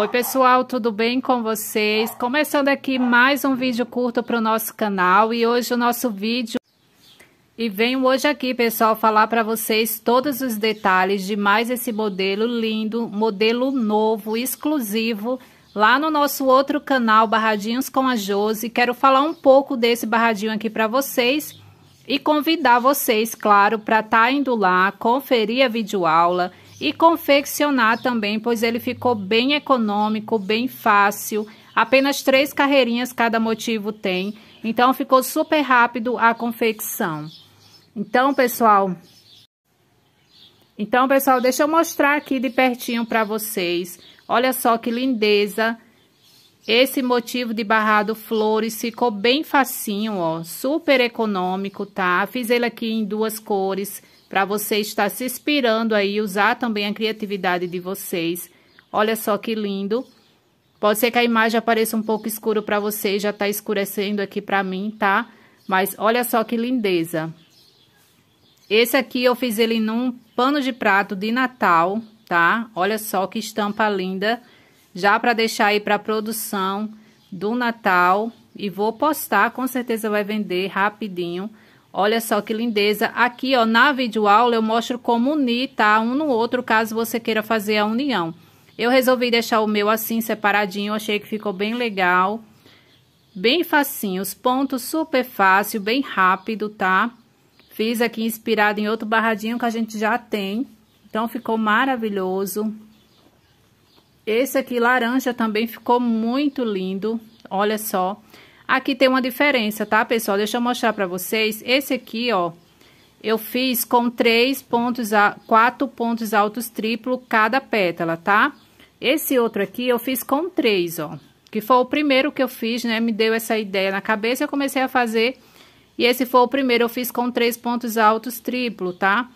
Oi pessoal, tudo bem com vocês? Começando aqui mais um vídeo curto para o nosso canal e hoje o nosso vídeo... E venho hoje aqui, pessoal, falar para vocês todos os detalhes de mais esse modelo lindo, modelo novo, exclusivo, lá no nosso outro canal, Barradinhos com a Josi. Quero falar um pouco desse barradinho aqui para vocês e convidar vocês, claro, para estar tá indo lá, conferir a videoaula aula e confeccionar também, pois ele ficou bem econômico, bem fácil. Apenas três carreirinhas cada motivo tem, então ficou super rápido a confecção. Então, pessoal, então, pessoal, deixa eu mostrar aqui de pertinho para vocês. Olha só que lindeza! Esse motivo de barrado flores ficou bem facinho, ó, super econômico, tá? Fiz ele aqui em duas cores, para você estar se inspirando aí, usar também a criatividade de vocês. Olha só que lindo. Pode ser que a imagem apareça um pouco escuro para vocês, já tá escurecendo aqui para mim, tá? Mas olha só que lindeza. Esse aqui eu fiz ele num pano de prato de Natal, tá? Olha só que estampa linda. Linda já para deixar aí para produção do Natal e vou postar, com certeza vai vender rapidinho. Olha só que lindeza. Aqui, ó, na videoaula eu mostro como unir, tá? Um no outro, caso você queira fazer a união. Eu resolvi deixar o meu assim, separadinho, achei que ficou bem legal. Bem facinho, os pontos super fácil, bem rápido, tá? Fiz aqui inspirado em outro barradinho que a gente já tem. Então, ficou maravilhoso. Esse aqui laranja também ficou muito lindo, olha só. Aqui tem uma diferença, tá, pessoal? Deixa eu mostrar pra vocês. Esse aqui, ó, eu fiz com três pontos, a, quatro pontos altos triplo cada pétala, tá? Esse outro aqui eu fiz com três, ó. Que foi o primeiro que eu fiz, né? Me deu essa ideia na cabeça, eu comecei a fazer. E esse foi o primeiro, eu fiz com três pontos altos triplo, Tá?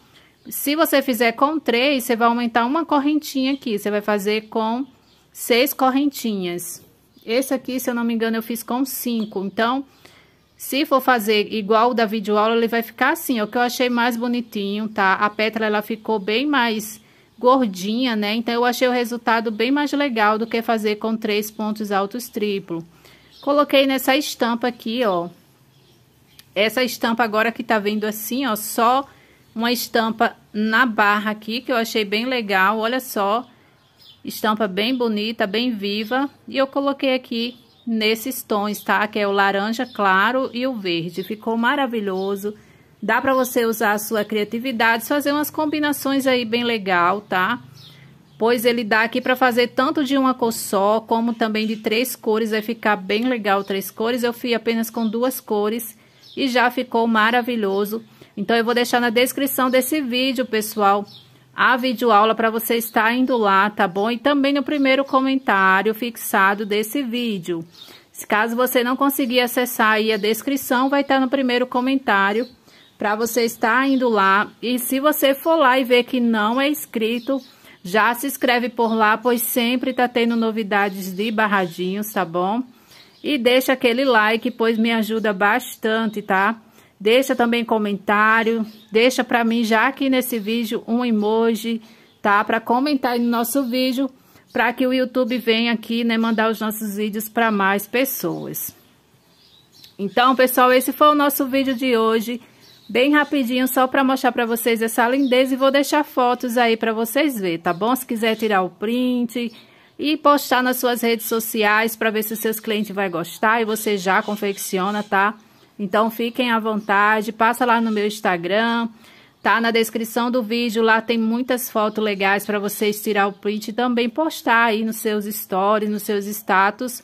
Se você fizer com três, você vai aumentar uma correntinha aqui. Você vai fazer com seis correntinhas. Esse aqui, se eu não me engano, eu fiz com cinco. Então, se for fazer igual o da videoaula, ele vai ficar assim. É o que eu achei mais bonitinho, tá? A pétala, ela ficou bem mais gordinha, né? Então, eu achei o resultado bem mais legal do que fazer com três pontos altos triplo. Coloquei nessa estampa aqui, ó. Essa estampa agora que tá vendo assim, ó, só uma estampa na barra aqui, que eu achei bem legal, olha só. Estampa bem bonita, bem viva. E eu coloquei aqui nesses tons, tá? Que é o laranja claro e o verde. Ficou maravilhoso. Dá para você usar a sua criatividade, fazer umas combinações aí bem legal, tá? Pois ele dá aqui para fazer tanto de uma cor só, como também de três cores. Vai ficar bem legal três cores. Eu fui apenas com duas cores e já ficou maravilhoso então, eu vou deixar na descrição desse vídeo, pessoal, a videoaula para você estar indo lá, tá bom? E também no primeiro comentário fixado desse vídeo. Caso você não conseguir acessar aí a descrição, vai estar tá no primeiro comentário para você estar indo lá. E se você for lá e ver que não é inscrito, já se inscreve por lá, pois sempre tá tendo novidades de barradinhos, tá bom? E deixa aquele like, pois me ajuda bastante, tá? Deixa também comentário, deixa para mim já aqui nesse vídeo um emoji, tá? Para comentar no nosso vídeo, para que o YouTube venha aqui, né, mandar os nossos vídeos para mais pessoas. Então, pessoal, esse foi o nosso vídeo de hoje, bem rapidinho, só para mostrar para vocês essa lindeza e vou deixar fotos aí para vocês ver, tá bom? Se quiser tirar o print e postar nas suas redes sociais para ver se os seus clientes vão gostar e você já confecciona, tá? Então fiquem à vontade, passa lá no meu Instagram, tá na descrição do vídeo, lá tem muitas fotos legais para vocês tirar o print e também postar aí nos seus stories, nos seus status.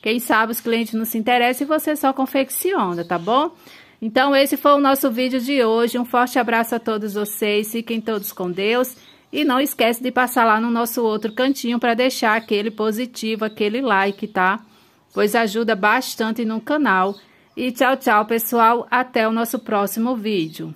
Quem sabe os clientes não se interessam e você só confecciona, tá bom? Então esse foi o nosso vídeo de hoje, um forte abraço a todos vocês, fiquem todos com Deus. E não esquece de passar lá no nosso outro cantinho para deixar aquele positivo, aquele like, tá? Pois ajuda bastante no canal. E tchau, tchau, pessoal. Até o nosso próximo vídeo.